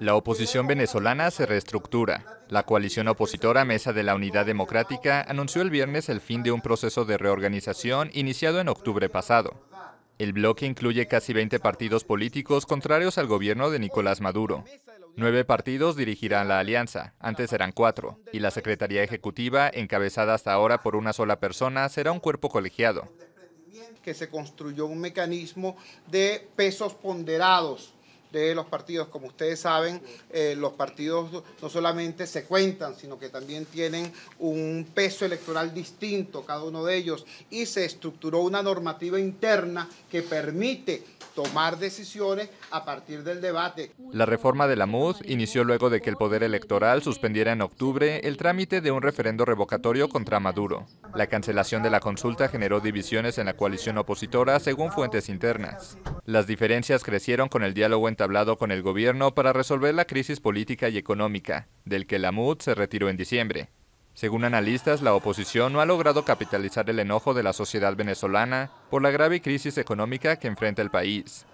La oposición venezolana se reestructura. La coalición opositora Mesa de la Unidad Democrática anunció el viernes el fin de un proceso de reorganización iniciado en octubre pasado. El bloque incluye casi 20 partidos políticos contrarios al gobierno de Nicolás Maduro. Nueve partidos dirigirán la alianza, antes eran cuatro, y la Secretaría Ejecutiva, encabezada hasta ahora por una sola persona, será un cuerpo colegiado que se construyó un mecanismo de pesos ponderados de los partidos. Como ustedes saben, eh, los partidos no solamente se cuentan, sino que también tienen un peso electoral distinto, cada uno de ellos, y se estructuró una normativa interna que permite tomar decisiones a partir del debate. La reforma de la MUD inició luego de que el Poder Electoral suspendiera en octubre el trámite de un referendo revocatorio contra Maduro. La cancelación de la consulta generó divisiones en la coalición opositora, según fuentes internas. Las diferencias crecieron con el diálogo entablado con el gobierno para resolver la crisis política y económica, del que la MUD se retiró en diciembre. Según analistas, la oposición no ha logrado capitalizar el enojo de la sociedad venezolana por la grave crisis económica que enfrenta el país.